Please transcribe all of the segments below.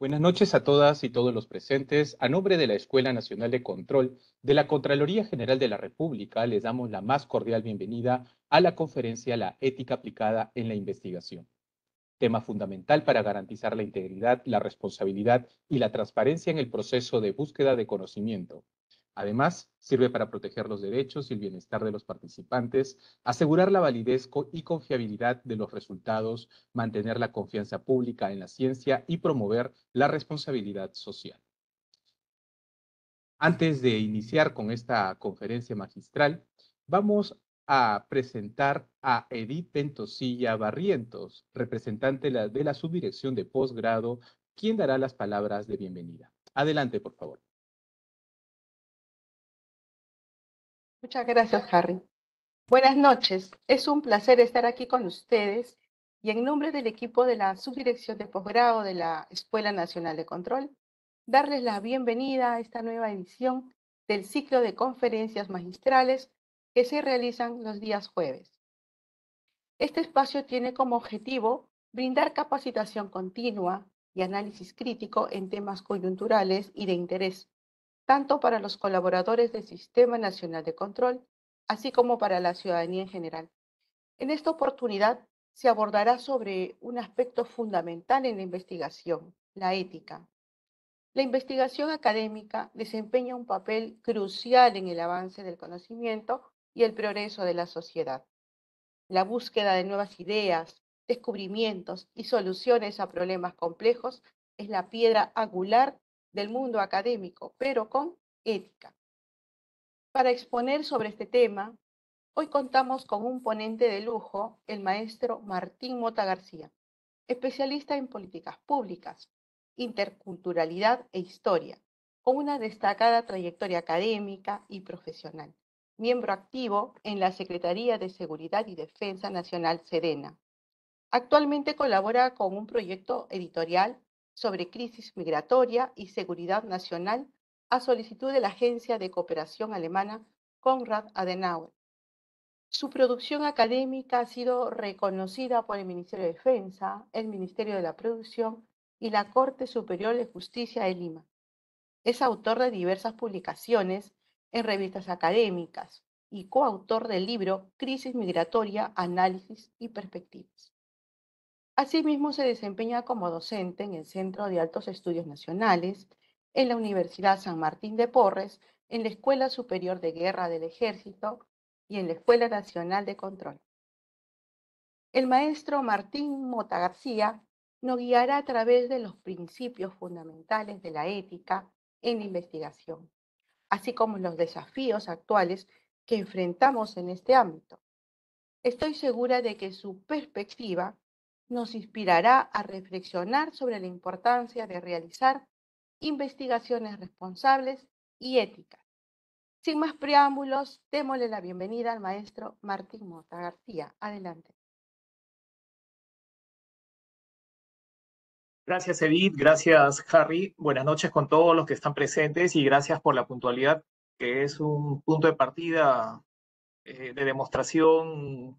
Buenas noches a todas y todos los presentes. A nombre de la Escuela Nacional de Control de la Contraloría General de la República, les damos la más cordial bienvenida a la conferencia La ética aplicada en la investigación. Tema fundamental para garantizar la integridad, la responsabilidad y la transparencia en el proceso de búsqueda de conocimiento, Además, sirve para proteger los derechos y el bienestar de los participantes, asegurar la validez y confiabilidad de los resultados, mantener la confianza pública en la ciencia y promover la responsabilidad social. Antes de iniciar con esta conferencia magistral, vamos a presentar a Edith Pentosilla Barrientos, representante de la Subdirección de posgrado. quien dará las palabras de bienvenida. Adelante, por favor. Muchas gracias, Harry. Buenas noches. Es un placer estar aquí con ustedes y en nombre del equipo de la Subdirección de Posgrado de la Escuela Nacional de Control, darles la bienvenida a esta nueva edición del ciclo de conferencias magistrales que se realizan los días jueves. Este espacio tiene como objetivo brindar capacitación continua y análisis crítico en temas coyunturales y de interés tanto para los colaboradores del Sistema Nacional de Control, así como para la ciudadanía en general. En esta oportunidad se abordará sobre un aspecto fundamental en la investigación, la ética. La investigación académica desempeña un papel crucial en el avance del conocimiento y el progreso de la sociedad. La búsqueda de nuevas ideas, descubrimientos y soluciones a problemas complejos es la piedra angular del mundo académico, pero con ética. Para exponer sobre este tema, hoy contamos con un ponente de lujo, el maestro Martín Mota García, especialista en políticas públicas, interculturalidad e historia, con una destacada trayectoria académica y profesional, miembro activo en la Secretaría de Seguridad y Defensa Nacional Sedena. Actualmente colabora con un proyecto editorial sobre crisis migratoria y seguridad nacional a solicitud de la Agencia de Cooperación Alemana Konrad Adenauer. Su producción académica ha sido reconocida por el Ministerio de Defensa, el Ministerio de la Producción y la Corte Superior de Justicia de Lima. Es autor de diversas publicaciones en revistas académicas y coautor del libro Crisis Migratoria, Análisis y Perspectivas. Asimismo, se desempeña como docente en el Centro de Altos Estudios Nacionales, en la Universidad San Martín de Porres, en la Escuela Superior de Guerra del Ejército y en la Escuela Nacional de Control. El maestro Martín Mota García nos guiará a través de los principios fundamentales de la ética en investigación, así como los desafíos actuales que enfrentamos en este ámbito. Estoy segura de que su perspectiva nos inspirará a reflexionar sobre la importancia de realizar investigaciones responsables y éticas. Sin más preámbulos, démosle la bienvenida al maestro Martín Mota García. Adelante. Gracias Edith, gracias Harry. Buenas noches con todos los que están presentes y gracias por la puntualidad, que es un punto de partida eh, de demostración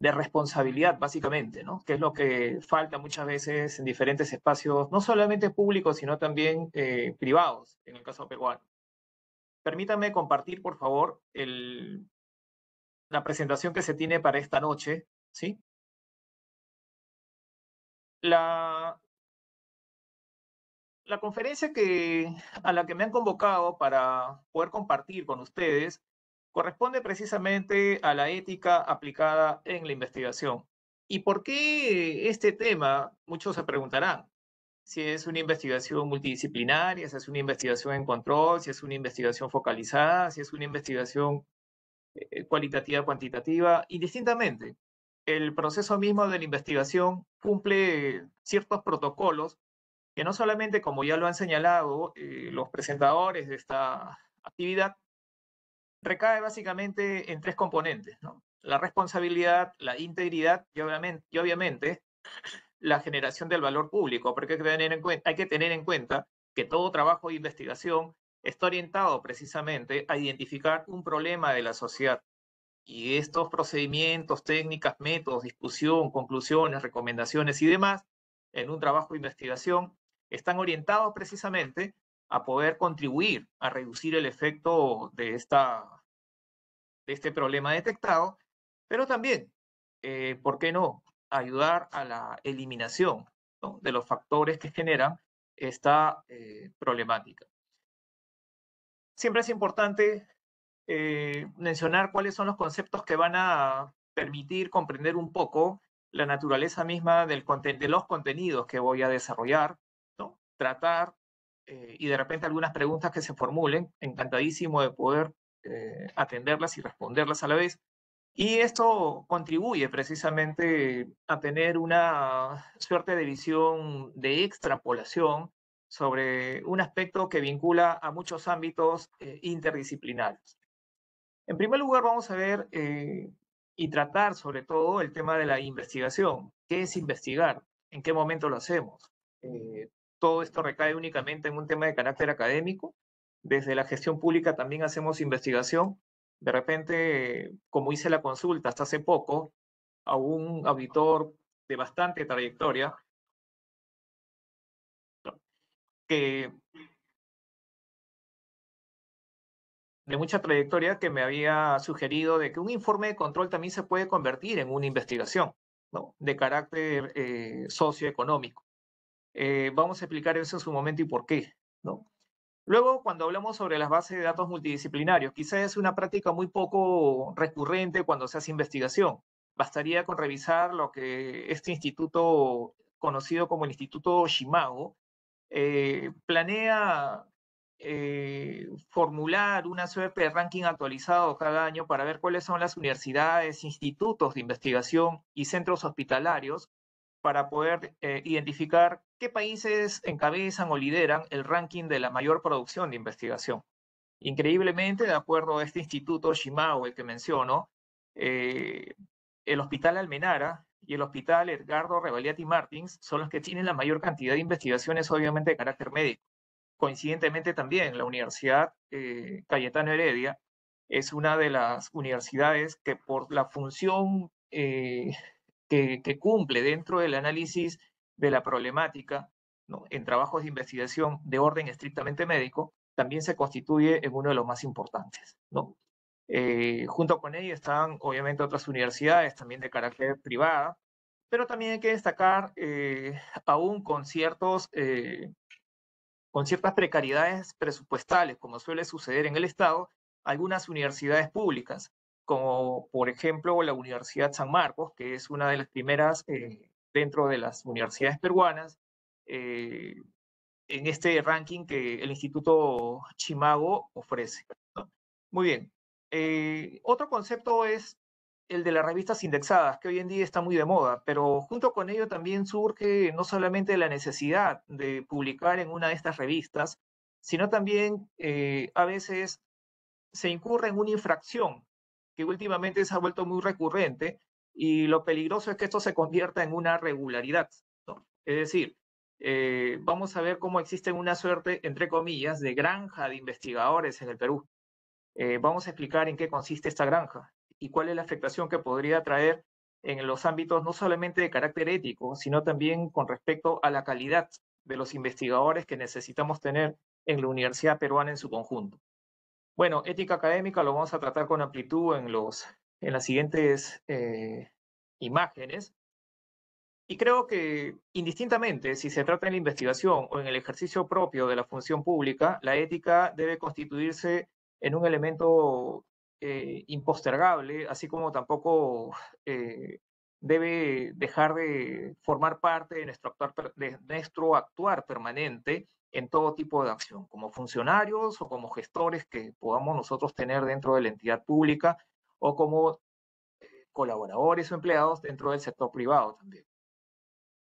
de responsabilidad, básicamente, ¿no? Que es lo que falta muchas veces en diferentes espacios, no solamente públicos, sino también eh, privados, en el caso de peruano. Permítame compartir, por favor, el, la presentación que se tiene para esta noche, ¿sí? La, la conferencia que, a la que me han convocado para poder compartir con ustedes corresponde precisamente a la ética aplicada en la investigación. ¿Y por qué este tema? Muchos se preguntarán. Si es una investigación multidisciplinaria, si es una investigación en control, si es una investigación focalizada, si es una investigación eh, cualitativa, cuantitativa, Y distintamente, El proceso mismo de la investigación cumple ciertos protocolos que no solamente, como ya lo han señalado eh, los presentadores de esta actividad, recae básicamente en tres componentes, La responsabilidad, la integridad y obviamente, la generación del valor público, porque hay que, tener en cuenta, que todo trabajo de investigación está orientado precisamente a identificar un problema de la sociedad. Y estos procedimientos, técnicas, métodos, discusión, conclusiones, recomendaciones y demás, en un trabajo de investigación, están orientados precisamente a poder contribuir a reducir el efecto de, esta, de este problema detectado, pero también, eh, ¿por qué no?, ayudar a la eliminación de los factores que generan esta eh, problemática. Siempre es importante eh, mencionar cuáles son los conceptos que van a permitir comprender un poco la naturaleza misma del de los contenidos que voy a desarrollar, ¿no? tratar eh, y de repente algunas preguntas que se formulen. Encantadísimo de poder eh, atenderlas y responderlas a la vez. Y esto contribuye precisamente a tener una suerte de visión de extrapolación sobre un aspecto que vincula a muchos ámbitos eh, interdisciplinarios. En primer lugar, vamos a ver y tratar sobre todo el tema de la investigación. ¿Qué es investigar? ¿En qué momento lo hacemos? todo esto recae únicamente en un tema de carácter académico. Desde la gestión pública también hacemos investigación. De repente, como hice la consulta hasta hace poco, a un auditor de bastante trayectoria, que de mucha trayectoria que me había sugerido de que un informe de control también se puede convertir en una investigación ¿no? de carácter eh, socioeconómico. Eh, vamos a explicar eso en su momento y por qué. ¿no? Luego, cuando hablamos sobre las bases de datos multidisciplinarios, quizás es una práctica muy poco recurrente cuando se hace investigación. Bastaría con revisar lo que este instituto, conocido como el Instituto Shimago, eh, planea eh, formular una suerte de ranking actualizado cada año para ver cuáles son las universidades, institutos de investigación y centros hospitalarios para poder identificar ¿Qué países encabezan o lideran el ranking de la mayor producción de investigación? Increíblemente, de acuerdo a este instituto Shimao, el que menciono, eh, el Hospital Almenara y el Hospital Edgardo Revaliati Martins son los que tienen la mayor cantidad de investigaciones, obviamente, de carácter médico. Coincidentemente también, la Universidad eh, Cayetano Heredia es una de las universidades que por la función eh, que, que, cumple dentro del análisis de la problemática ¿no? en trabajos de investigación de orden estrictamente médico también se constituye en uno de los más importantes. ¿no? Eh, junto con ella están obviamente otras universidades también de carácter privada, pero también hay que destacar eh, aún con, ciertos, eh, con ciertas precariedades presupuestales, como suele suceder en el Estado, algunas universidades públicas, como por ejemplo la Universidad San Marcos, que es una de las primeras eh, dentro de las universidades peruanas. Eh, en este ranking que el Instituto Chimago ofrece. Muy bien. Eh, otro concepto es el de las revistas indexadas, que hoy en día está muy de moda, pero junto con ello también surge no solamente la necesidad de publicar en una de estas revistas, sino también eh, a veces se incurre en una infracción que últimamente se ha vuelto muy recurrente, y lo peligroso es que esto se convierta en una regularidad. Es decir, eh, vamos a ver cómo existe una suerte, entre comillas, de granja de investigadores en el Perú. Eh, vamos a explicar en qué consiste esta granja y cuál es la afectación que podría traer en los ámbitos no solamente de carácter ético, sino también con respecto a la calidad de los investigadores que necesitamos tener en la Universidad Peruana en su conjunto. Bueno, ética académica lo vamos a tratar con amplitud en los en las siguientes eh, imágenes. Y creo que indistintamente si se trata en la investigación o en el ejercicio propio de la función pública, la ética debe constituirse en un elemento eh, impostergable, así como tampoco eh, debe dejar de formar parte de nuestro, actuar, de nuestro actuar permanente en todo tipo de acción, como funcionarios o como gestores que podamos nosotros tener dentro de la entidad pública o como colaboradores o empleados dentro del sector privado también.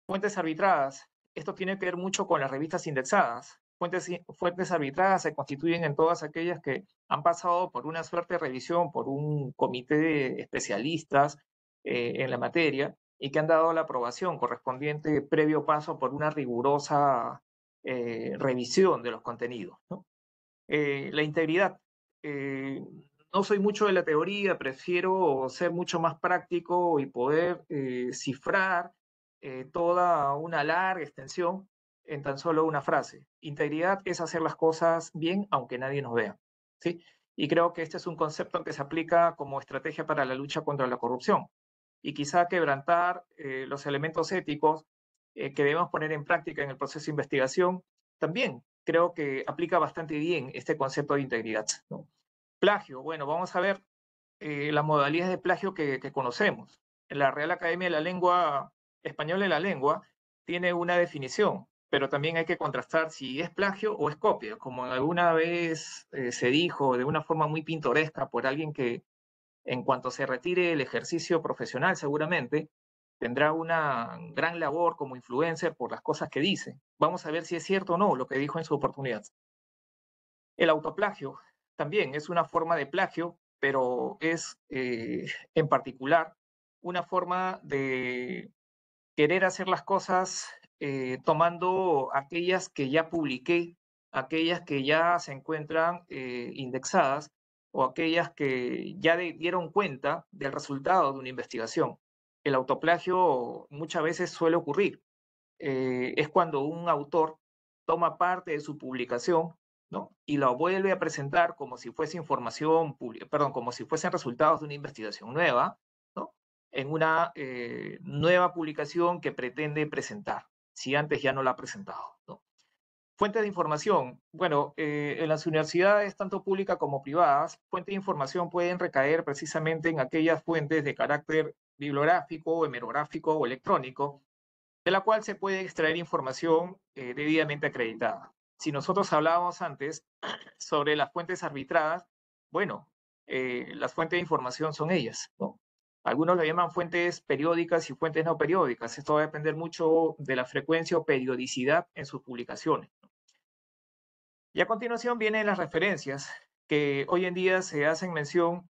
Fuentes arbitradas. Esto tiene que ver mucho con las revistas indexadas. Fuentes, arbitradas se constituyen en todas aquellas que han pasado por una suerte de revisión por un comité de especialistas eh, en la materia y que han dado la aprobación correspondiente previo paso por una rigurosa eh, revisión de los contenidos. Eh, la integridad no soy mucho de la teoría, prefiero ser mucho más práctico y poder eh, cifrar eh, toda una larga extensión en tan solo una frase. Integridad es hacer las cosas bien aunque nadie nos vea. ¿sí? Y creo que este es un concepto que se aplica como estrategia para la lucha contra la corrupción. Y quizá quebrantar eh, los elementos éticos que debemos poner en práctica en el proceso de investigación, también creo que aplica bastante bien este concepto de integridad. Plagio. Bueno, vamos a ver eh, las modalidades de plagio que, conocemos. La Real Academia de la Lengua Española de la Lengua tiene una definición, pero también hay que contrastar si es plagio o es copia, como alguna vez eh, se dijo de una forma muy pintoresca por alguien que en cuanto se retire el ejercicio profesional seguramente tendrá una gran labor como influencer por las cosas que dice. Vamos a ver si es cierto o no lo que dijo en su oportunidad. El autoplagio también es una forma de plagio, pero es eh, en particular una forma de querer hacer las cosas eh, tomando aquellas que ya publiqué, aquellas que ya se encuentran eh, indexadas o aquellas que ya dieron cuenta del resultado de una investigación. El autoplagio muchas veces suele ocurrir. es cuando un autor toma parte de su publicación y lo vuelve a presentar como si fuese información, perdón, como si fuesen resultados de una investigación nueva, En una eh, nueva publicación que pretende presentar, si antes ya no la ha presentado, fuentes Fuente de información. Bueno, eh, en las universidades, tanto públicas como privadas, fuentes de información pueden recaer precisamente en aquellas fuentes de carácter bibliográfico, hemerográfico o electrónico, de la cual se puede extraer información eh, debidamente acreditada si nosotros hablábamos antes sobre las fuentes arbitradas, bueno, eh, las fuentes de información son ellas, Algunos lo llaman fuentes periódicas y fuentes no periódicas. Esto va a depender mucho de la frecuencia o periodicidad en sus publicaciones. Y a continuación vienen las referencias que hoy en día se hacen mención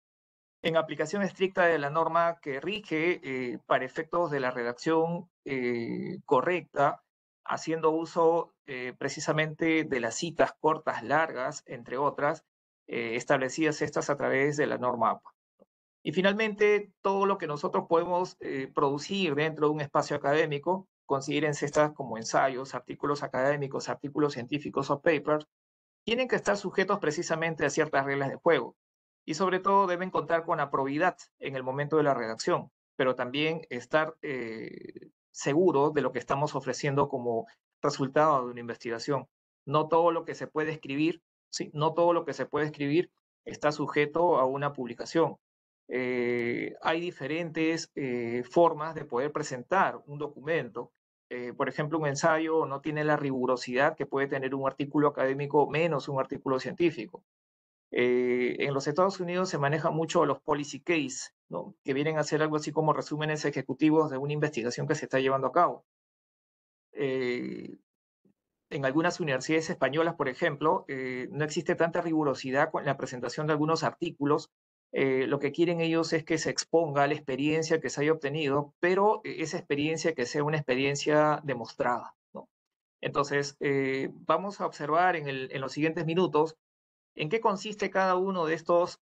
en aplicación estricta de la norma que rige eh, para efectos de la redacción eh, correcta, haciendo uso eh, precisamente de las citas cortas, largas, entre otras, eh, establecidas estas a través de la norma APA. Y finalmente, todo lo que nosotros podemos eh, producir dentro de un espacio académico, considérense estas como ensayos, artículos académicos, artículos científicos o papers, tienen que estar sujetos precisamente a ciertas reglas de juego y sobre todo deben contar con aprobidad en el momento de la redacción, pero también estar eh, seguros de lo que estamos ofreciendo como resultado de una investigación. No todo lo que se puede escribir, ¿sí? no todo lo que se puede escribir está sujeto a una publicación. Eh, hay diferentes eh, formas de poder presentar un documento. Eh, por ejemplo, un ensayo no tiene la rigurosidad que puede tener un artículo académico menos un artículo científico. en los Estados Unidos se maneja mucho los policy case, ¿no? que vienen a ser algo así como resúmenes ejecutivos de una investigación que se está llevando a cabo. Eh, en algunas universidades españolas, por ejemplo, eh, no existe tanta rigurosidad con la presentación de algunos artículos. Eh, lo que quieren ellos es que se exponga la experiencia que se haya obtenido, pero e-, esa experiencia que sea una experiencia demostrada. Entonces, vamos a observar en, los siguientes minutos en qué consiste cada uno de estos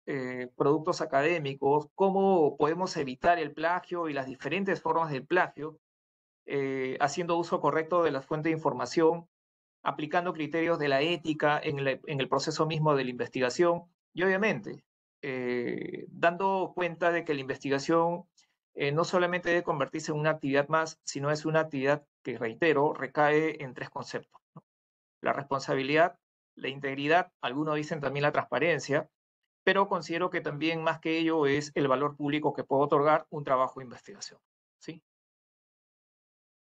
productos académicos, cómo podemos evitar el plagio y las diferentes formas del plagio, eh, haciendo uso correcto de las fuentes de información, aplicando criterios de la ética en, el proceso mismo de la investigación y obviamente eh, dando cuenta de que la investigación eh, no solamente debe convertirse en una actividad más, sino es una actividad que, reitero, recae en tres conceptos. La responsabilidad, la integridad, algunos dicen también la transparencia, pero considero que también más que ello es el valor público que puede otorgar un trabajo de investigación.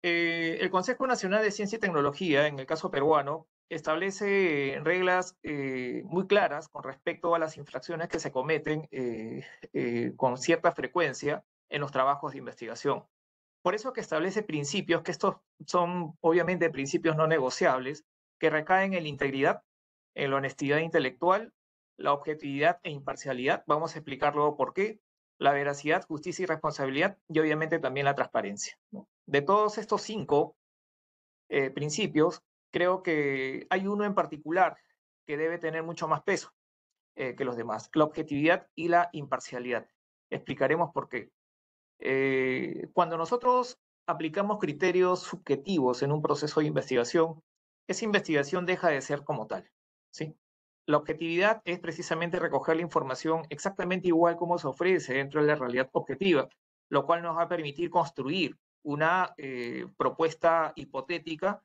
Eh, el Consejo Nacional de Ciencia y Tecnología, en el caso peruano, establece reglas eh, muy claras con respecto a las infracciones que se cometen eh, con cierta frecuencia en los trabajos de investigación. Por eso que establece principios, que estos son obviamente principios no negociables, que recaen en la integridad, en la honestidad intelectual, la objetividad e imparcialidad, vamos a explicar luego por qué, la veracidad, justicia y responsabilidad, y obviamente también la transparencia. De todos estos cinco eh, principios, creo que hay uno en particular que debe tener mucho más peso eh, que los demás, la objetividad y la imparcialidad. Explicaremos por qué. Eh, cuando nosotros aplicamos criterios subjetivos en un proceso de investigación, esa investigación deja de ser como tal. ¿sí? La objetividad es precisamente recoger la información exactamente igual como se ofrece dentro de la realidad objetiva, lo cual nos va a permitir construir una eh, propuesta hipotética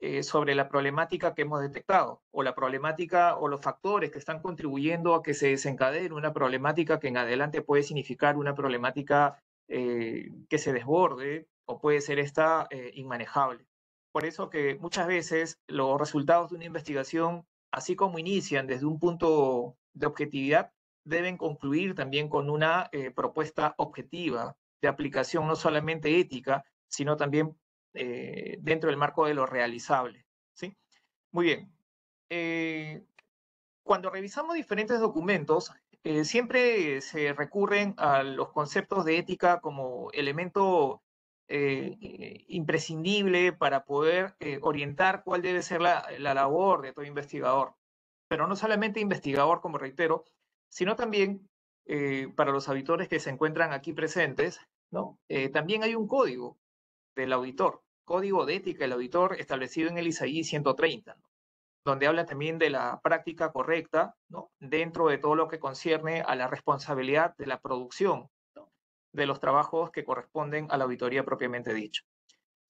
eh, sobre la problemática que hemos detectado o la problemática o los factores que están contribuyendo a que se desencadene una problemática que en adelante puede significar una problemática eh, que se desborde o puede ser esta inmanejable. Por eso que muchas veces los resultados de una investigación, así como inician desde un punto de objetividad, deben concluir también con una propuesta objetiva de aplicación no solamente ética, sino también eh, dentro del marco de lo realizable. ¿sí? Muy bien. Eh, cuando revisamos diferentes documentos, eh, siempre se recurren a los conceptos de ética como elemento imprescindible para poder orientar cuál debe ser la, la labor de todo investigador. Pero no solamente investigador, como reitero, sino también eh, para los auditores que se encuentran aquí presentes, eh, también hay un código del auditor, código de ética del auditor establecido en el ISAI 130, donde habla también de la práctica correcta dentro de todo lo que concierne a la responsabilidad de la producción de los trabajos que corresponden a la auditoría propiamente dicha.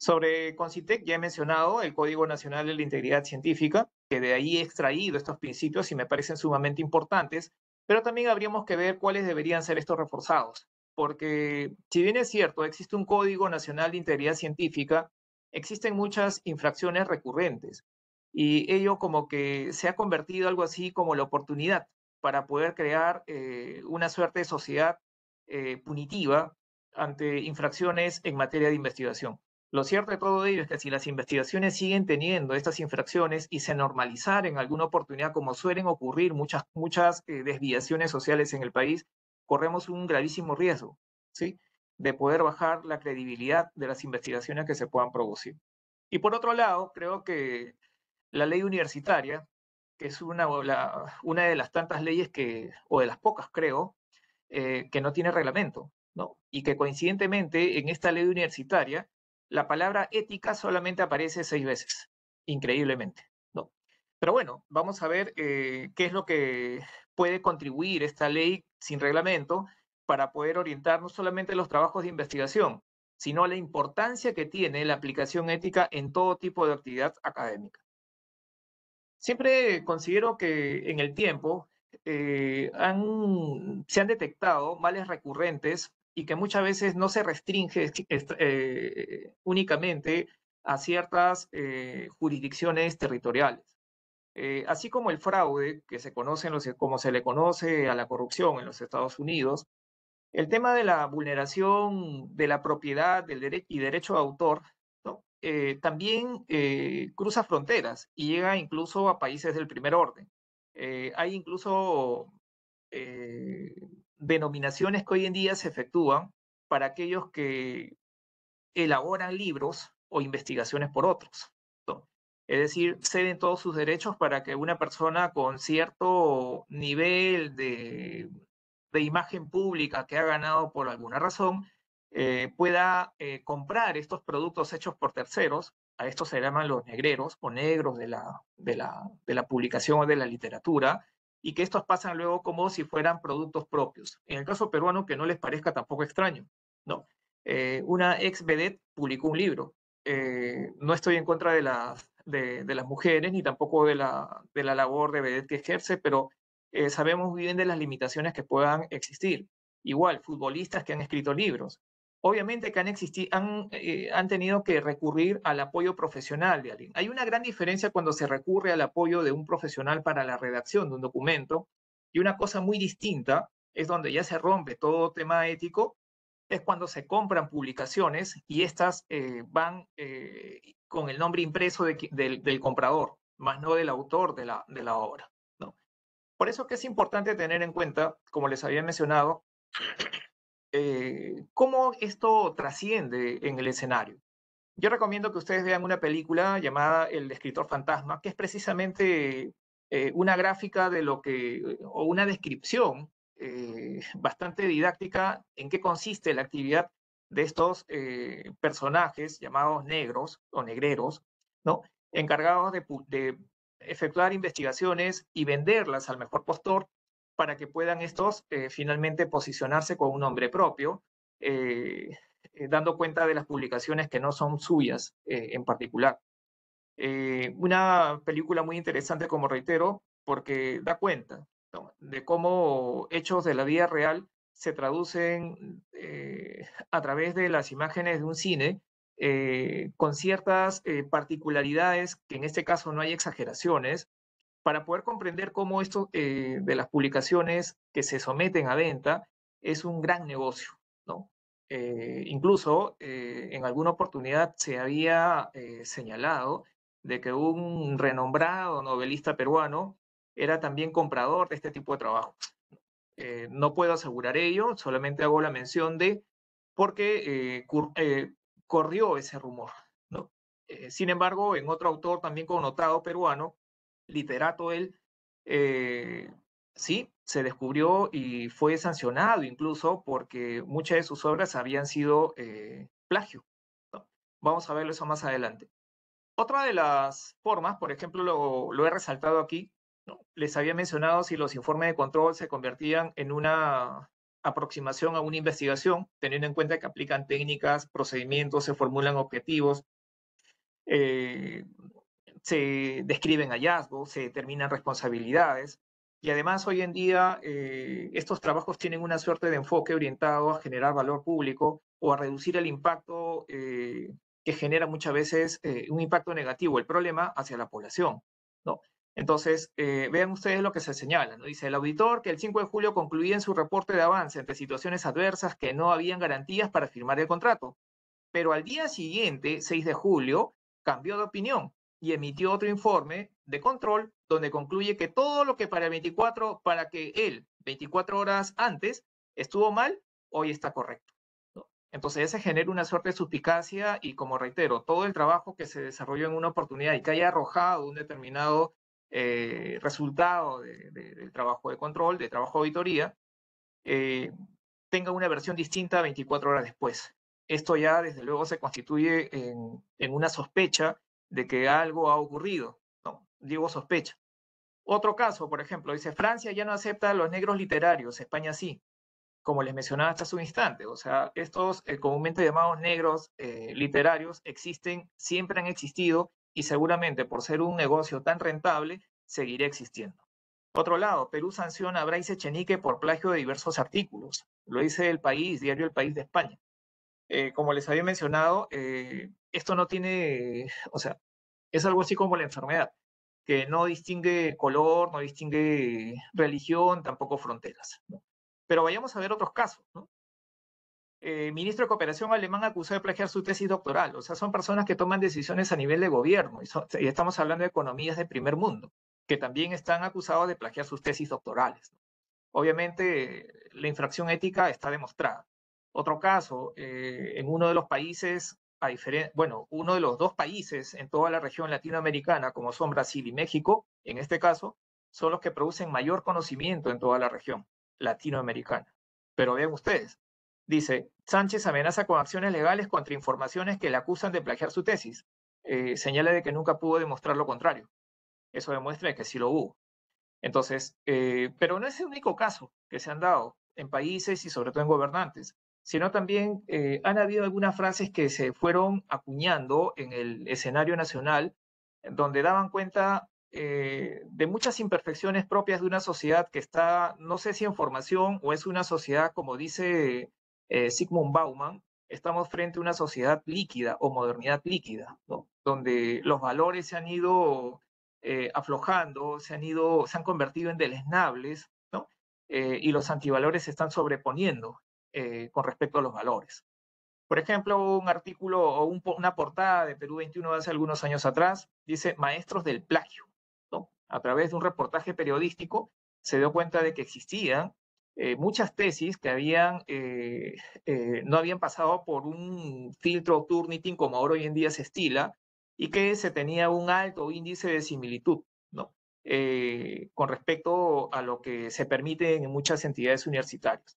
Sobre Concitec ya he mencionado el Código Nacional de la Integridad Científica, que de ahí he extraído estos principios y me parecen sumamente importantes pero también habríamos que ver cuáles deberían ser estos reforzados, porque si bien es cierto, existe un Código Nacional de Integridad Científica, existen muchas infracciones recurrentes y ello como que se ha convertido algo así como la oportunidad para poder crear eh, una suerte de sociedad eh, punitiva ante infracciones en materia de investigación. Lo cierto de todo ello es que si las investigaciones siguen teniendo estas infracciones y se normalizar en alguna oportunidad, como suelen ocurrir muchas, muchas eh, desviaciones sociales en el país, corremos un gravísimo riesgo ¿sí? de poder bajar la credibilidad de las investigaciones que se puedan producir. Y por otro lado, creo que la ley universitaria, que es una, una de las tantas leyes que, o de las pocas creo, eh, que no tiene reglamento, ¿no? Y que coincidentemente en esta ley universitaria la palabra ética solamente aparece seis veces, increíblemente. ¿no? Pero bueno, vamos a ver eh, qué es lo que puede contribuir esta ley sin reglamento para poder orientar no solamente los trabajos de investigación, sino la importancia que tiene la aplicación ética en todo tipo de actividad académica. Siempre considero que en el tiempo eh, se han detectado males recurrentes y que muchas veces no se restringe eh, únicamente a ciertas eh, jurisdicciones territoriales. Eh, así como el fraude, que se conoce los, como se le conoce a la corrupción en los Estados Unidos, el tema de la vulneración de la propiedad del y derecho de autor también cruza fronteras y llega incluso a países del primer orden. hay incluso denominaciones que hoy en día se efectúan para aquellos que elaboran libros o investigaciones por otros. Es decir, ceden todos sus derechos para que una persona con cierto nivel de, imagen pública que ha ganado por alguna razón eh, pueda eh, comprar estos productos hechos por terceros. A estos se llaman los negreros o negros de la, de la publicación o de la literatura y que estos pasan luego como si fueran productos propios. En el caso peruano, que no les parezca tampoco extraño, no. Eh, una ex vedette publicó un libro. Eh, no estoy en contra de las, de, las mujeres ni tampoco de la, labor de vedette que ejerce, pero eh, sabemos bien de las limitaciones que puedan existir. Igual, futbolistas que han escrito libros obviamente que han, han, eh, han, tenido que recurrir al apoyo profesional de alguien. Hay una gran diferencia cuando se recurre al apoyo de un profesional para la redacción de un documento y una cosa muy distinta es donde ya se rompe todo tema ético, es cuando se compran publicaciones y estas eh, van eh, con el nombre impreso del, comprador, más no del autor de la, de la obra. Por eso que es importante tener en cuenta, como les había mencionado, eh, cómo esto trasciende en el escenario. Yo recomiendo que ustedes vean una película llamada El escritor fantasma, que es precisamente eh, una gráfica de lo que, eh, o una descripción bastante didáctica en qué consiste la actividad de estos personajes llamados negros o negreros, ¿no? encargados de, efectuar investigaciones y venderlas al mejor postor para que puedan estos eh, finalmente posicionarse con un nombre propio, eh, eh, dando cuenta de las publicaciones que no son suyas en particular. una película muy interesante, como reitero, porque da cuenta de cómo hechos de la vida real se traducen a través de las imágenes de un cine con ciertas particularidades, que en este caso no hay exageraciones, para poder comprender cómo esto eh, de las publicaciones que se someten a venta es un gran negocio, ¿no? Eh, incluso eh, en alguna oportunidad se había señalado de que un renombrado novelista peruano era también comprador de este tipo de trabajo. no puedo asegurar ello, solamente hago la mención de porque corrió ese rumor. ¿no? sin embargo, en otro autor también connotado peruano, literato, él eh, sí se descubrió y fue sancionado incluso porque muchas de sus obras habían sido eh, plagio. Vamos a verlo eso más adelante. Otra de las formas, por ejemplo, lo, he resaltado aquí, les había mencionado si los informes de control se convertían en una aproximación a una investigación, teniendo en cuenta que aplican técnicas, procedimientos, se formulan objetivos, eh, se describen hallazgos, se determinan responsabilidades. Y además hoy en día eh, estos trabajos tienen una suerte de enfoque orientado a generar valor público o a reducir el impacto eh, que genera muchas veces eh, un impacto negativo, el problema hacia la población. ¿no? Entonces, vean ustedes lo que se señala. Dice el auditor que el 5 de julio concluía en su reporte de avance entre situaciones adversas que no habían garantías para firmar el contrato. Pero al día siguiente, 6 de julio, cambió de opinión y emitió otro informe de control donde concluye que todo lo que para 24, para que él 24 horas antes estuvo mal, hoy está correcto. Entonces ese genera una suerte de suspicacia y como reitero, todo el trabajo que se desarrolló en una oportunidad y que haya arrojado un determinado eh, resultado del trabajo de control, de trabajo de auditoría, eh, tenga una versión distinta 24 horas después. Esto ya desde luego se constituye en una sospecha de que algo ha ocurrido. No, digo sospecha. Otro caso, por ejemplo, dice Francia ya no acepta a los negros literarios, España sí, como les mencionaba hasta su un instante. O sea, estos eh, comúnmente llamados negros eh, literarios existen, siempre han existido y seguramente por ser un negocio tan rentable, seguirá existiendo. Otro lado, Perú sanciona a Braice Chenique por plagio de diversos artículos. Lo dice el país, diario El País de España. Eh, como les había mencionado, eh, esto no tiene, o sea, es algo así como la enfermedad, que no distingue color, no distingue religión, tampoco fronteras. Pero vayamos a ver otros casos. ¿no? Eh, ministro de Cooperación alemán acusado de plagiar su tesis doctoral. O sea, son personas que toman decisiones a nivel de gobierno y, estamos hablando de economías de primer mundo, que también están acusados de plagiar sus tesis doctorales. Obviamente, la infracción ética está demostrada. Otro caso, eh, en uno de los países, a bueno, uno de los dos países en toda la región latinoamericana, como son Brasil y México, en este caso, son los que producen mayor conocimiento en toda la región latinoamericana. Pero vean ustedes, dice, Sánchez amenaza con acciones legales contra informaciones que le acusan de plagiar su tesis. Eh, señala de que nunca pudo demostrar lo contrario. Eso demuestra que sí lo hubo. Entonces, eh, pero no es el único caso que se han dado en países y sobre todo en gobernantes sino también eh, han habido algunas frases que se fueron acuñando en el escenario nacional, donde daban cuenta eh, de muchas imperfecciones propias de una sociedad que está, no sé si en formación o es una sociedad, como dice eh, Sigmund Bauman, estamos frente a una sociedad líquida o modernidad líquida, donde los valores se han ido eh, aflojando, se han ido, se han convertido en deleznables, y los antivalores se están sobreponiendo. Eh, con respecto a los valores. Por ejemplo, un artículo o una portada de Perú 21 hace algunos años atrás dice maestros del plagio. ¿no? A través de un reportaje periodístico se dio cuenta de que existían eh, muchas tesis que habían, eh, no habían pasado por un filtro Turnitin como ahora hoy en día se estila y que se tenía un alto índice de similitud ¿no? con respecto a lo que se permite en muchas entidades universitarias.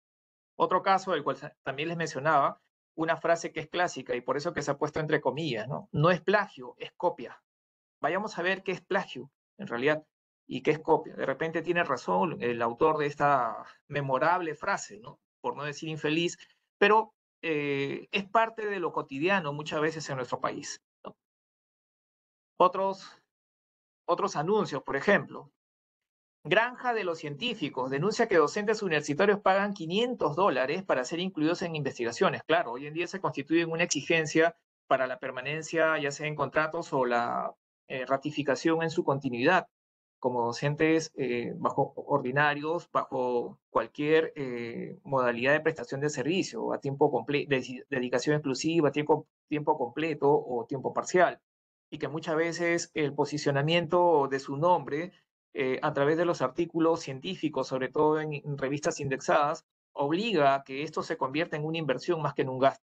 Otro caso del cual también les mencionaba, una frase que es clásica y por eso que se ha puesto entre comillas, ¿no? No es plagio, es copia. Vayamos a ver qué es plagio, en realidad, y qué es copia. De repente tiene razón el autor de esta memorable frase, ¿no? Por no decir infeliz, pero eh, es parte de lo cotidiano muchas veces en nuestro país. Otros, otros anuncios, por ejemplo, Granja de los Científicos denuncia que docentes universitarios pagan 500 dólares para ser incluidos en investigaciones. Claro, hoy en día se constituyen una exigencia para la permanencia, ya sea en contratos o la eh, ratificación en su continuidad como docentes eh, bajo ordinarios, bajo cualquier eh, modalidad de prestación de servicio, a tiempo completo, dedicación exclusiva, tiempo, tiempo completo o tiempo parcial, y que muchas veces el posicionamiento de su nombre eh, a través de los artículos científicos, sobre todo en, revistas indexadas, obliga a que esto se convierta en una inversión más que en un gasto.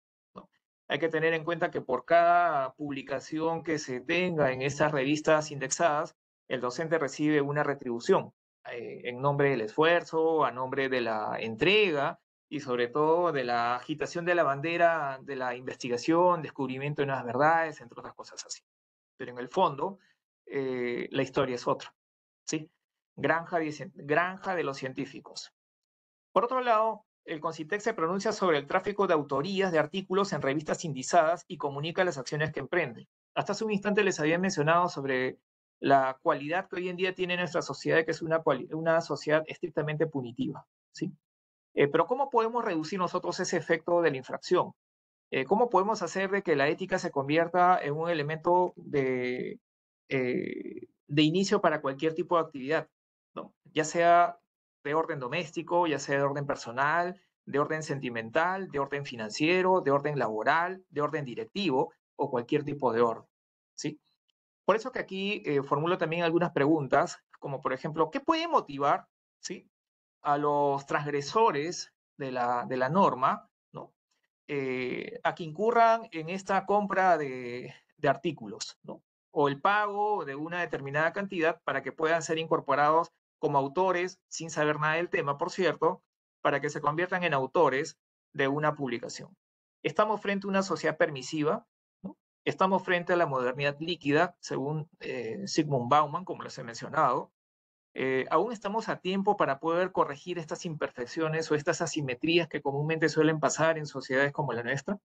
Hay que tener en cuenta que por cada publicación que se tenga en esas revistas indexadas, el docente recibe una retribución eh, en nombre del esfuerzo, a nombre de la entrega y sobre todo de la agitación de la bandera de la investigación, descubrimiento de nuevas verdades, entre otras cosas así. Pero en el fondo, eh, la historia es otra. Granja de, los científicos. Por otro lado, el CONCITEC se pronuncia sobre el tráfico de autorías de artículos en revistas indizadas y comunica las acciones que emprende. Hasta hace un instante les había mencionado sobre la cualidad que hoy en día tiene nuestra sociedad, que es una, sociedad estrictamente punitiva. ¿sí? Eh, pero ¿cómo podemos reducir nosotros ese efecto de la infracción? Eh, ¿Cómo podemos hacer de que la ética se convierta en un elemento de, eh, de inicio para cualquier tipo de actividad, ¿no? ya sea de orden doméstico, ya sea de orden personal, de orden sentimental, de orden financiero, de orden laboral, de orden directivo o cualquier tipo de orden. ¿sí? Por eso que aquí eh, formulo también algunas preguntas, como por ejemplo, ¿qué puede motivar ¿sí? a los transgresores de la, norma ¿no? Eh, a que incurran en esta compra de, de artículos? ¿no? o el pago de una determinada cantidad para que puedan ser incorporados como autores, sin saber nada del tema, por cierto, para que se conviertan en autores de una publicación. Estamos frente a una sociedad permisiva, estamos frente a la modernidad líquida, según eh, Sigmund Bauman, como les he mencionado. Eh, aún estamos a tiempo para poder corregir estas imperfecciones o estas asimetrías que comúnmente suelen pasar en sociedades como la nuestra.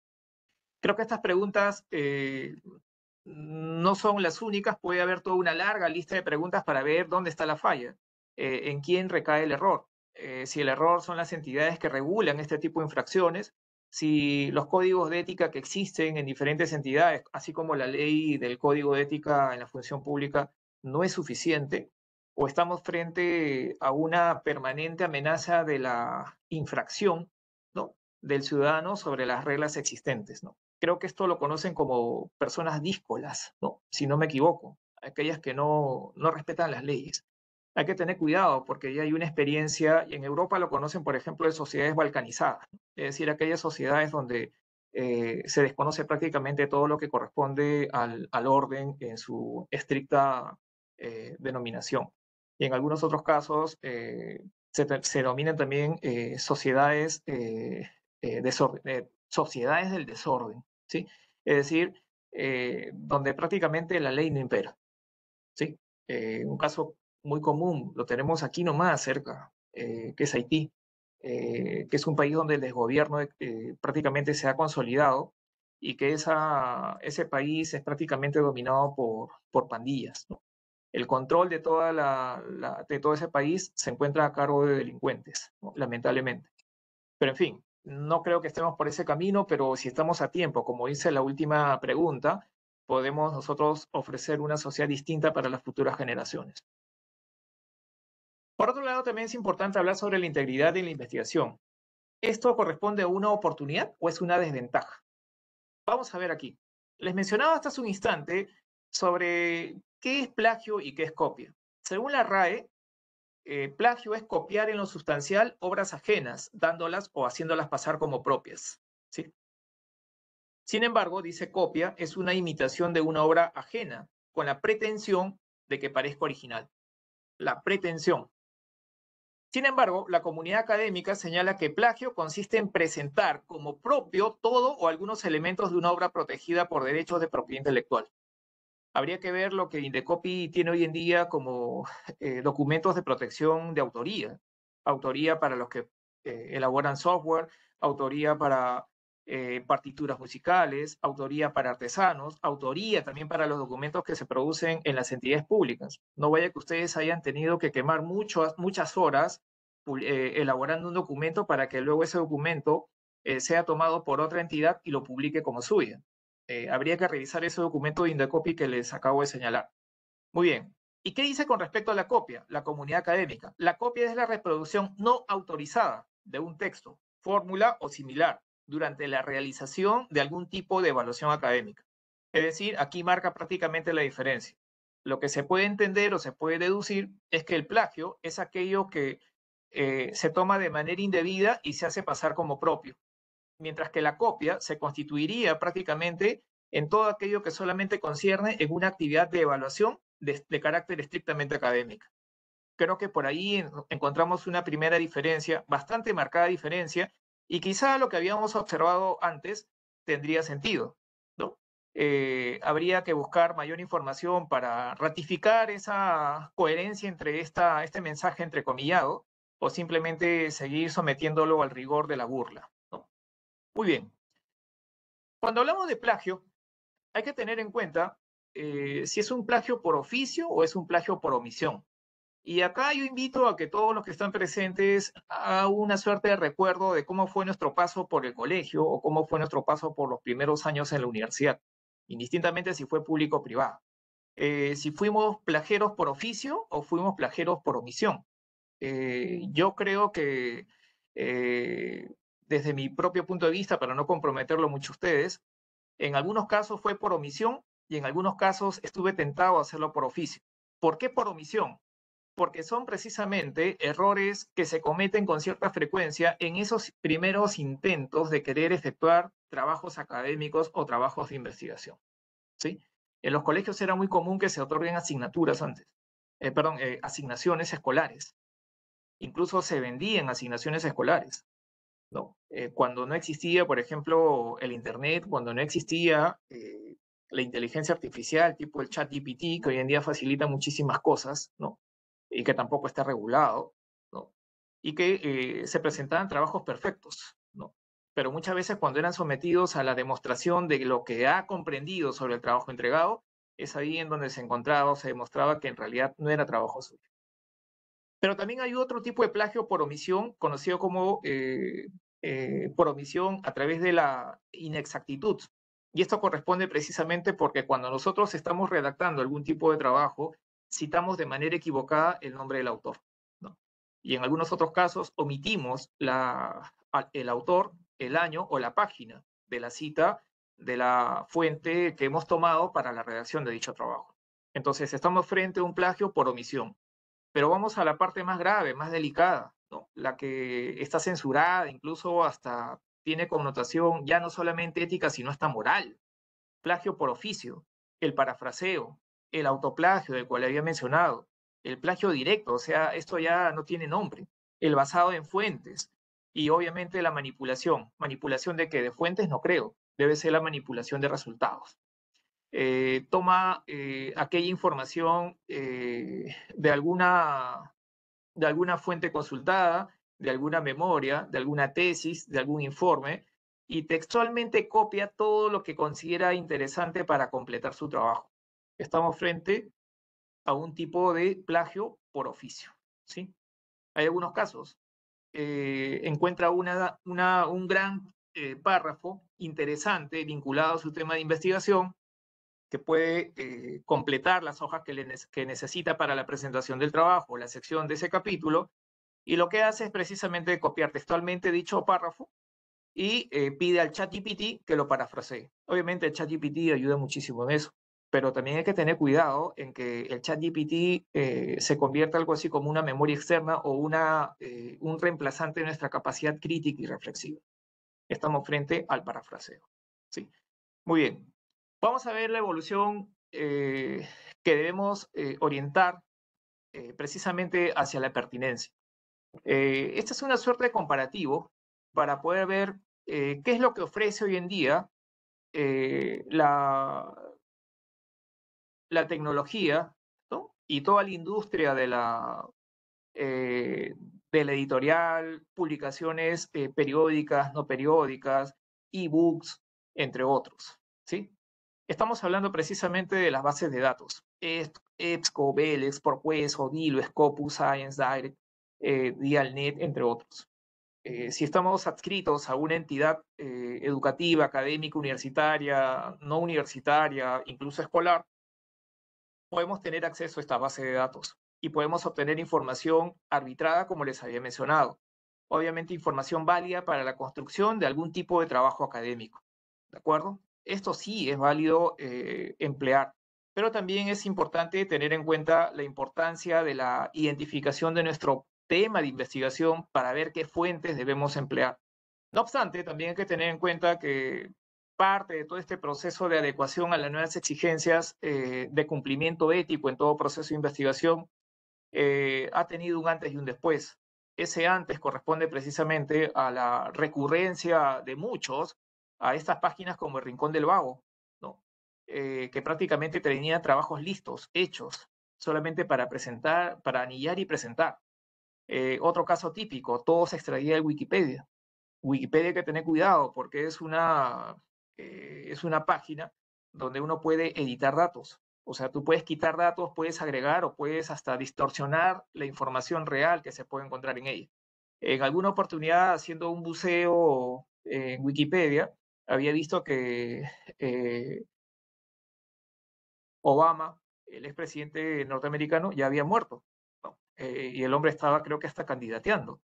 Creo que estas preguntas eh, no son las únicas, puede haber toda una larga lista de preguntas para ver dónde está la falla, eh, en quién recae el error, eh, si el error son las entidades que regulan este tipo de infracciones, si los códigos de ética que existen en diferentes entidades, así como la ley del código de ética en la función pública, no es suficiente, o estamos frente a una permanente amenaza de la infracción del ciudadano sobre las reglas existentes, ¿no? Creo que esto lo conocen como personas díscolas, ¿no? Si no me equivoco, aquellas que no, respetan las leyes. Hay que tener cuidado porque ya hay una experiencia, y en Europa lo conocen, por ejemplo, de sociedades balcanizadas, es decir, aquellas sociedades donde eh, se desconoce prácticamente todo lo que corresponde al, orden en su estricta eh, denominación. Y en algunos otros casos eh, se, se, dominan también sociedades eh, eh, sociedades del desorden, ¿sí? Es decir, eh, donde prácticamente la ley no impera, ¿sí? Eh, un caso muy común, lo tenemos aquí nomás cerca, que es Haití, que es un país donde el desgobierno prácticamente se ha consolidado y que esa, ese país es prácticamente dominado por, por pandillas. ¿no? El control de, toda la, de todo ese país se encuentra a cargo de delincuentes, lamentablemente. Pero en fin, no creo que estemos por ese camino, pero si estamos a tiempo, como dice la última pregunta, podemos nosotros ofrecer una sociedad distinta para las futuras generaciones. Por otro lado, también es importante hablar sobre la integridad en la investigación. ¿Esto corresponde a una oportunidad o es una desventaja? Vamos a ver aquí. Les mencionaba hasta hace un instante sobre qué es plagio y qué es copia. Según la RAE, eh, plagio es copiar en lo sustancial obras ajenas, dándolas o haciéndolas pasar como propias. Sin embargo, dice copia, es una imitación de una obra ajena, con la pretensión de que parezca original. La pretensión. Sin embargo, la comunidad académica señala que plagio consiste en presentar como propio todo o algunos elementos de una obra protegida por derechos de propiedad intelectual habría que ver lo que Indecopy tiene hoy en día como eh, documentos de protección de autoría. Autoría para los que eh, elaboran software, autoría para eh, partituras musicales, autoría para artesanos, autoría también para los documentos que se producen en las entidades públicas. No vaya que ustedes hayan tenido que quemar muchas horas elaborando un documento para que luego ese documento sea tomado por otra entidad y lo publique como suya. Eh, habría que revisar ese documento de Indacopi que les acabo de señalar. Muy bien. ¿Y qué dice con respecto a la copia? La comunidad académica. La copia es la reproducción no autorizada de un texto, fórmula o similar durante la realización de algún tipo de evaluación académica. Es decir, aquí marca prácticamente la diferencia. Lo que se puede entender o se puede deducir es que el plagio es aquello que eh, se toma de manera indebida y se hace pasar como propio mientras que la copia se constituiría prácticamente en todo aquello que solamente concierne en una actividad de evaluación de, carácter estrictamente académico. Creo que por ahí encontramos una primera diferencia, bastante marcada diferencia, y quizá lo que habíamos observado antes tendría sentido. ¿no? Eh, habría que buscar mayor información para ratificar esa coherencia entre esta, este mensaje entrecomillado o simplemente seguir sometiéndolo al rigor de la burla. Muy bien. Cuando hablamos de plagio, hay que tener en cuenta eh, si es un plagio por oficio o es un plagio por omisión. Y acá yo invito a que todos los que están presentes a una suerte de recuerdo de cómo fue nuestro paso por el colegio o cómo fue nuestro paso por los primeros años en la universidad, indistintamente si fue público o privado. Eh, si fuimos plageros por oficio o fuimos plageros por omisión. Eh, yo creo que desde mi propio punto de vista, para no comprometerlo mucho a ustedes, en algunos casos fue por omisión y en algunos casos estuve tentado a hacerlo por oficio. ¿Por qué por omisión? Porque son precisamente errores que se cometen con cierta frecuencia en esos primeros intentos de querer efectuar trabajos académicos o trabajos de investigación. ¿sí? En los colegios era muy común que se otorguen asignaturas antes, eh, perdón, eh, asignaciones escolares. Incluso se vendían asignaciones escolares. ¿no? Eh, cuando no existía, por ejemplo, el Internet, cuando no existía eh, la inteligencia artificial, tipo el chat GPT, que hoy en día facilita muchísimas cosas, ¿no? Y que tampoco está regulado, Y que eh, se presentaban trabajos perfectos, ¿no? Pero muchas veces cuando eran sometidos a la demostración de lo que ha comprendido sobre el trabajo entregado, es ahí en donde se encontraba o se demostraba que en realidad no era trabajo suyo. Pero también hay otro tipo de plagio por omisión, conocido como eh, eh, por omisión a través de la inexactitud. Y esto corresponde precisamente porque cuando nosotros estamos redactando algún tipo de trabajo, citamos de manera equivocada el nombre del autor. Y en algunos otros casos omitimos el autor, el año o la página de la cita de la fuente que hemos tomado para la redacción de dicho trabajo. Entonces, estamos frente a un plagio por omisión. Pero vamos a la parte más grave, más delicada, la que está censurada, incluso hasta tiene connotación ya no solamente ética, sino hasta moral. Plagio por oficio, el parafraseo, el autoplagio del cual había mencionado, el plagio directo, o sea, esto ya no tiene nombre, el basado en fuentes y obviamente la manipulación. ¿Manipulación de qué? De fuentes no creo, debe ser la manipulación de resultados. Eh, toma eh, aquella información eh, de, alguna, de alguna fuente consultada, de alguna memoria, de alguna tesis, de algún informe, y textualmente copia todo lo que considera interesante para completar su trabajo. Estamos frente a un tipo de plagio por oficio. ¿sí? Hay algunos casos. encuentra una, un gran párrafo interesante vinculado a su tema de investigación, que puede eh, completar las hojas que, necesita para la presentación del trabajo, la sección de ese capítulo, y lo que hace es precisamente copiar textualmente dicho párrafo y eh, pide al chat ChatGPT que lo parafrasee. Obviamente el chat ChatGPT ayuda muchísimo en eso, pero también hay que tener cuidado en que el ChatGPT eh, se convierta algo así como una memoria externa o una, eh, un reemplazante de nuestra capacidad crítica y reflexiva. Estamos frente al parafraseo. Sí. Muy bien. Vamos a ver la evolución eh, que debemos eh, orientar eh, precisamente hacia la pertinencia. esta es una suerte de comparativo para poder ver qué es lo que ofrece hoy en día la, tecnología y toda la industria de la, editorial, publicaciones periódicas, no periódicas, e-books, entre otros. ¿sí? Estamos hablando precisamente de las bases de datos. EBSCO, Belex, PorQuest, DILO, Scopus, Science Direct, eh, Dialnet, entre otros. Eh, si estamos adscritos a una entidad eh, educativa, académica, universitaria, no universitaria, incluso escolar, podemos tener acceso a esta base de datos y podemos obtener información arbitrada, como les había mencionado. Obviamente, información válida para la construcción de algún tipo de trabajo académico. ¿De acuerdo? esto sí es válido eh, emplear. Pero también es importante tener en cuenta la importancia de la identificación de nuestro tema de investigación para ver qué fuentes debemos emplear. No obstante, también hay que tener en cuenta que parte de todo este proceso de adecuación a las nuevas exigencias eh, de cumplimiento ético en todo proceso de investigación eh, ha tenido un antes y un después. Ese antes corresponde precisamente a la recurrencia de muchos a estas páginas como el Rincón del Vago, ¿no? Eh, que prácticamente tenía trabajos listos, hechos, solamente para presentar, para anillar y presentar. Eh, otro caso típico, todo se extraía de Wikipedia. Wikipedia hay que tener cuidado porque es una, eh, es una página donde uno puede editar datos. O sea, tú puedes quitar datos, puedes agregar o puedes hasta distorsionar la información real que se puede encontrar en ella. En alguna oportunidad, haciendo un buceo en Wikipedia, había visto que eh Obama, el expresidente norteamericano, ya había muerto. Eh, y el hombre estaba, creo que hasta candidateando.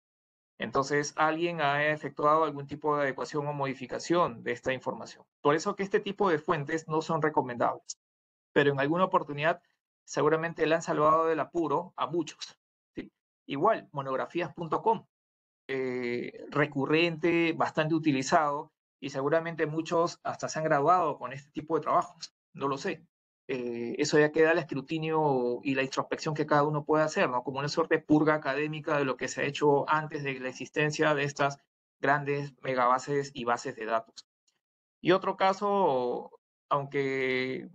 Entonces, alguien ha efectuado algún tipo de adecuación o modificación de esta información. Por eso que este tipo de fuentes no son recomendables. Pero en alguna oportunidad, seguramente le han salvado del apuro a muchos. Igual, monografías.com, eh, recurrente, bastante utilizado, y seguramente muchos hasta se han graduado con este tipo de trabajos, no lo sé. Eh, eso ya queda el escrutinio y la introspección que cada uno puede hacer, ¿no? Como una suerte de purga académica de lo que se ha hecho antes de la existencia de estas grandes megabases y bases de datos. Y otro caso, aunque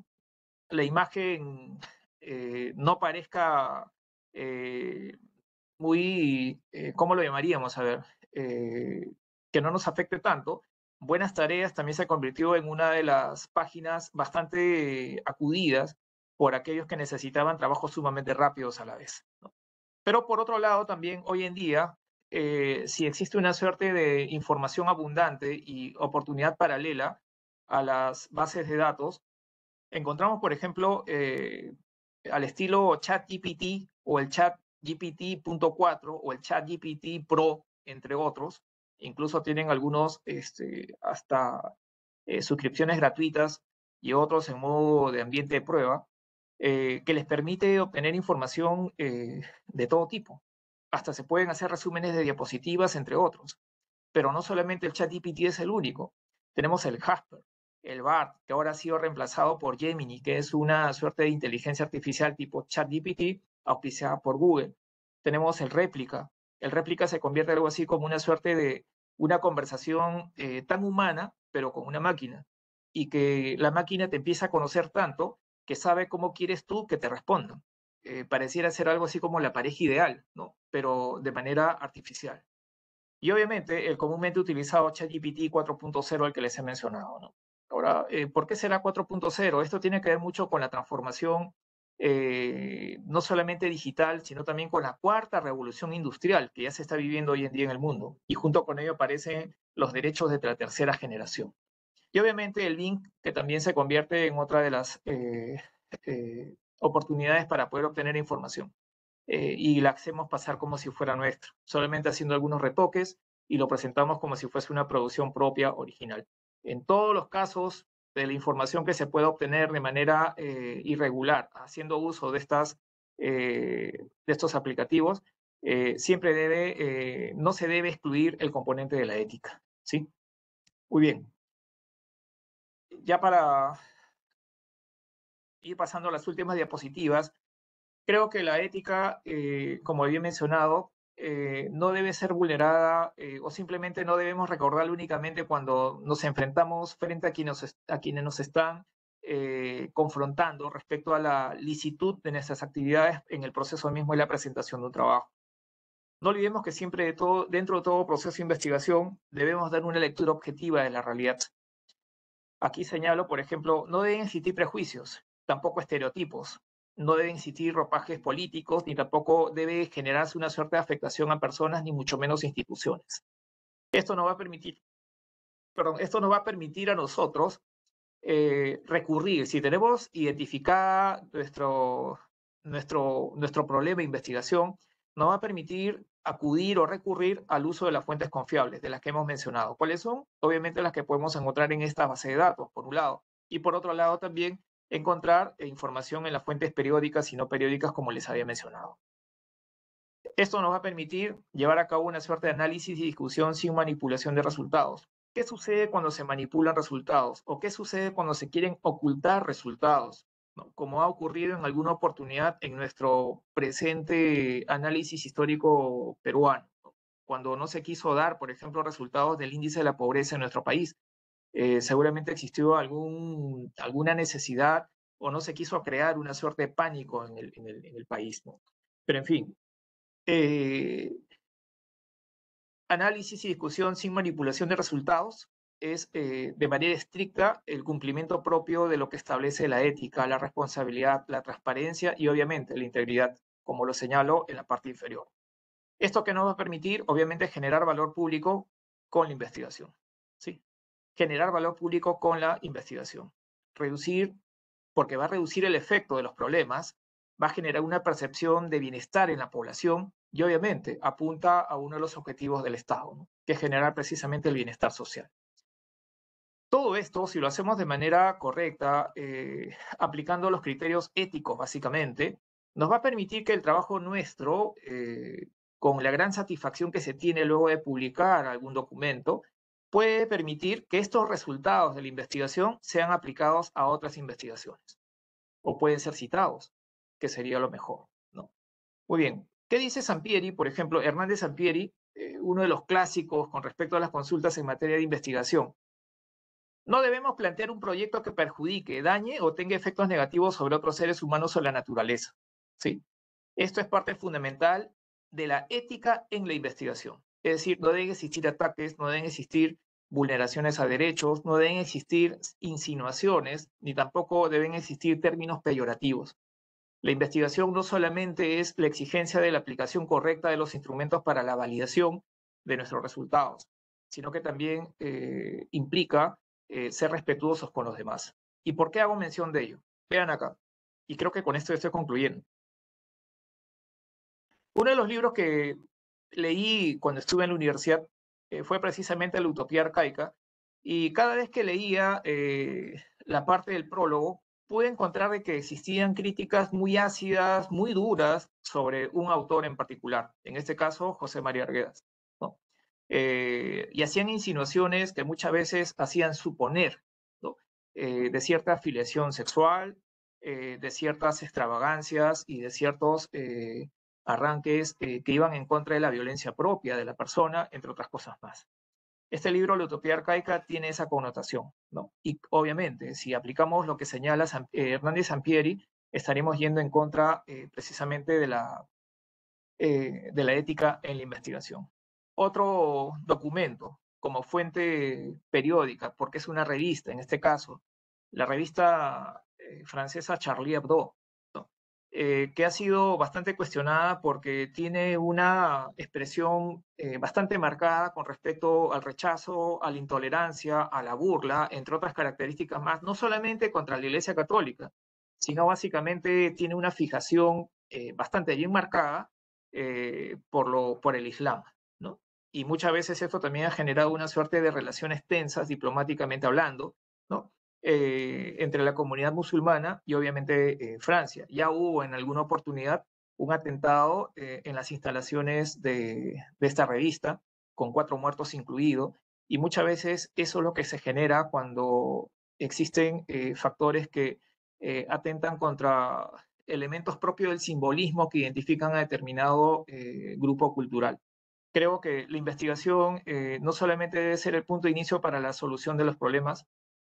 la imagen eh, no parezca eh, muy, ¿cómo lo llamaríamos? A ver, que no nos afecte tanto, Buenas Tareas también se convirtió en una de las páginas bastante eh, acudidas por aquellos que necesitaban trabajos sumamente rápidos a la vez. Pero por otro lado, también hoy en día, eh, si existe una suerte de información abundante y oportunidad paralela a las bases de datos, encontramos, por ejemplo, eh, al estilo ChatGPT o el ChatGPT.4 o el ChatGPT Pro, entre otros, incluso tienen algunos este, hasta eh, suscripciones gratuitas y otros en modo de ambiente de prueba, eh, que les permite obtener información eh, de todo tipo. Hasta se pueden hacer resúmenes de diapositivas, entre otros. Pero no solamente el ChatGPT es el único. Tenemos el Jasper, el BART, que ahora ha sido reemplazado por Gemini, que es una suerte de inteligencia artificial tipo ChatGPT, auspiciada por Google. Tenemos el réplica. El réplica se convierte algo así como una suerte de una conversación eh, tan humana, pero con una máquina, y que la máquina te empieza a conocer tanto que sabe cómo quieres tú que te respondan. Eh, pareciera ser algo así como la pareja ideal, ¿no? pero de manera artificial. Y obviamente el comúnmente utilizado ChatGPT 4.0 al que les he mencionado. ¿no? Ahora, eh, ¿por qué será 4.0? Esto tiene que ver mucho con la transformación eh, no solamente digital, sino también con la cuarta revolución industrial que ya se está viviendo hoy en día en el mundo. Y junto con ello aparecen los derechos de la tercera generación. Y obviamente el link que también se convierte en otra de las eh, eh, oportunidades para poder obtener información. y la hacemos pasar como si fuera nuestra, solamente haciendo algunos retoques y lo presentamos como si fuese una producción propia original. En todos los casos, de la información que se pueda obtener de manera eh, irregular, haciendo uso de, estas, eh, de estos aplicativos, eh, siempre debe, no se debe excluir el componente de la ética. ¿sí? Muy bien. Ya para ir pasando a las últimas diapositivas, creo que la ética, como había mencionado, eh, no debe ser vulnerada eh, o simplemente no debemos recordarla únicamente cuando nos enfrentamos frente a quienes, a quienes nos están eh, confrontando respecto a la licitud de nuestras actividades en el proceso mismo y la presentación de un trabajo. No olvidemos que siempre dentro de todo proceso de investigación debemos dar una lectura objetiva de la realidad. Aquí señalo, por ejemplo, no deben existir prejuicios, tampoco estereotipos, no debe existir ropajes políticos, ni tampoco debe generarse una suerte de afectación a personas, ni mucho menos instituciones. Esto no va a permitir, perdón, esto nos va a permitir a nosotros eh, recurrir, si tenemos identificada nuestro, nuestro, nuestro problema de investigación, no va a permitir acudir o recurrir al uso de las fuentes confiables, de las que hemos mencionado. ¿Cuáles son? Obviamente las que podemos encontrar en esta base de datos, por un lado. Y por otro lado también encontrar eh, información en las fuentes periódicas y no periódicas, como les había mencionado. Esto nos va a permitir llevar a cabo una suerte de análisis y discusión sin manipulación de resultados. ¿Qué sucede cuando se manipulan resultados? ¿O qué sucede cuando se quieren ocultar resultados? Como ha ocurrido en alguna oportunidad en nuestro presente análisis histórico peruano, cuando no se quiso dar, por ejemplo, resultados del índice de la pobreza en nuestro país, eh, seguramente existió algún, alguna necesidad o no se quiso crear una suerte de pánico en el, país. Pero en fin, eh, análisis y discusión sin manipulación de resultados es eh, de manera estricta el cumplimiento propio de lo que establece la ética, la responsabilidad, la transparencia y obviamente la integridad, como lo señalo en la parte inferior. Esto que nos va a permitir, obviamente, generar valor público con la investigación. ¿sí? generar valor público con la investigación. Reducir, porque va a reducir el efecto de los problemas, va a generar una percepción de bienestar en la población y obviamente apunta a uno de los objetivos del Estado, que es generar precisamente el bienestar social. Todo esto, si lo hacemos de manera correcta, eh, aplicando los criterios éticos básicamente, nos va a permitir que el trabajo nuestro, eh, con la gran satisfacción que se tiene luego de publicar algún documento, puede permitir que estos resultados de la investigación sean aplicados a otras investigaciones o pueden ser citados, que sería lo mejor. ¿no? Muy bien, ¿qué dice Sampieri? Por ejemplo, Hernández Sampieri, eh, uno de los clásicos con respecto a las consultas en materia de investigación. No debemos plantear un proyecto que perjudique, dañe o tenga efectos negativos sobre otros seres humanos o la naturaleza. ¿sí? Esto es parte fundamental de la ética en la investigación. Es decir, no deben existir ataques, no deben existir vulneraciones a derechos, no deben existir insinuaciones, ni tampoco deben existir términos peyorativos. La investigación no solamente es la exigencia de la aplicación correcta de los instrumentos para la validación de nuestros resultados, sino que también eh, implica eh, ser respetuosos con los demás. ¿Y por qué hago mención de ello? Vean acá. Y creo que con esto estoy concluyendo. Uno de los libros que leí cuando estuve en la universidad eh, fue precisamente la Utopía Arcaica, y cada vez que leía eh, la parte del prólogo, pude encontrar de que existían críticas muy ácidas, muy duras sobre un autor en particular, en este caso José María Arguedas. Eh, y hacían insinuaciones que muchas veces hacían suponer de cierta afiliación sexual, de ciertas extravagancias y de ciertos arranques eh, que iban en contra de la violencia propia de la persona, entre otras cosas más. Este libro, La Utopía Arcaica, tiene esa connotación, ¿no? Y obviamente, si aplicamos lo que señala eh, Hernández Sampieri, estaremos yendo en contra eh, precisamente de la, de la ética en la investigación. Otro documento como fuente periódica, porque es una revista, en este caso, la revista francesa Charlie Hebdo, eh, que ha sido bastante cuestionada porque tiene una expresión eh, bastante marcada con respecto al rechazo, a la intolerancia, a la burla, entre otras características más, no solamente contra la Iglesia Católica, sino básicamente tiene una fijación eh, bastante bien marcada por, por el Islam. ¿no? Y muchas veces esto también ha generado una suerte de relaciones tensas diplomáticamente hablando, ¿no? Eh, entre la comunidad musulmana y obviamente eh, Francia. Ya hubo en alguna oportunidad un atentado eh, en las instalaciones de, esta revista, con cuatro muertos incluidos, y muchas veces eso es lo que se genera cuando existen factores que atentan contra elementos propios del simbolismo que identifican a determinado grupo cultural creo que la investigación no solamente debe ser el punto de inicio para la solución de los problemas,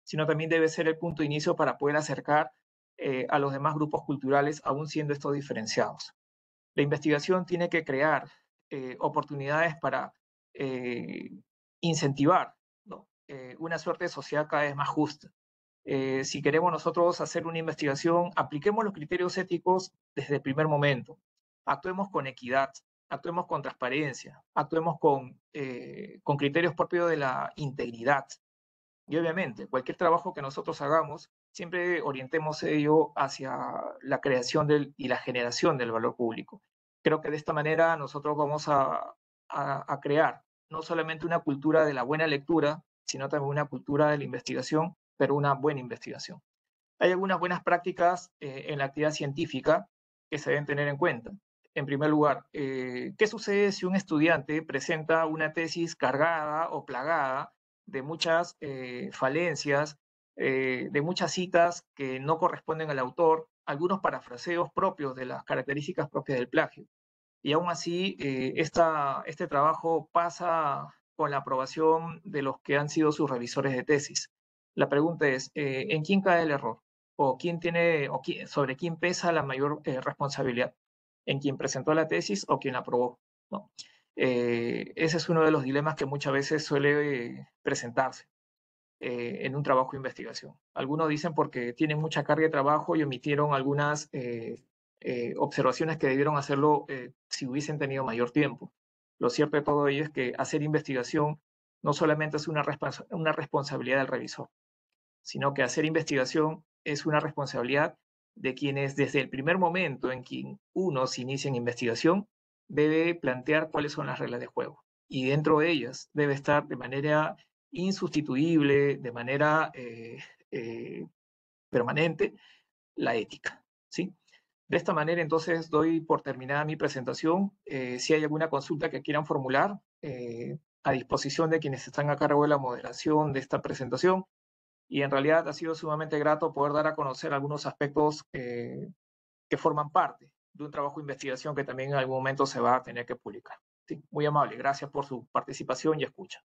sino también debe ser el punto de inicio para poder acercar eh, a los demás grupos culturales, aún siendo estos diferenciados. La investigación tiene que crear eh, oportunidades para eh, incentivar una suerte de sociedad cada vez más justa. si queremos nosotros hacer una investigación, apliquemos los criterios éticos desde el primer momento. Actuemos con equidad, actuemos con transparencia, actuemos con criterios propios de la integridad, y obviamente, cualquier trabajo que nosotros hagamos, siempre orientemos ello hacia la creación y la generación del valor público. Creo que de esta manera nosotros vamos a, crear no solamente una cultura de la buena lectura, sino también una cultura de la investigación, pero una buena investigación. Hay algunas buenas prácticas eh, en la actividad científica que se deben tener en cuenta. En primer lugar, eh, ¿qué sucede si un estudiante presenta una tesis cargada o plagada de muchas eh, falencias, eh, de muchas citas que no corresponden al autor, algunos parafraseos propios de las características propias del plagio. Y aún así, eh, este trabajo pasa con la aprobación de los que han sido sus revisores de tesis. La pregunta es, ¿en quién cae el error? ¿O quién tiene, o quién, sobre quién pesa la mayor responsabilidad? ¿En quien presentó la tesis o quien la aprobó? ¿No? Eh, ese es uno de los dilemas que muchas veces suele eh, presentarse eh, en un trabajo de investigación. Algunos dicen porque tienen mucha carga de trabajo y omitieron algunas observaciones que debieron hacerlo si hubiesen tenido mayor tiempo. Lo cierto de todo ello es que hacer investigación no solamente es una, una responsabilidad del revisor, sino que hacer investigación es una responsabilidad de quienes desde el primer momento en que inicia en investigación debe plantear cuáles son las reglas de juego y dentro de ellas debe estar de manera insustituible, de manera eh, eh, permanente, la ética. ¿sí? De esta manera, entonces, doy por terminada mi presentación. Eh, si hay alguna consulta que quieran formular, a disposición de quienes están a cargo de la moderación de esta presentación. Y en realidad ha sido sumamente grato poder dar a conocer algunos aspectos que forman parte de un trabajo de investigación que también en algún momento se va a tener que publicar. muy amable, gracias por su participación y escucha.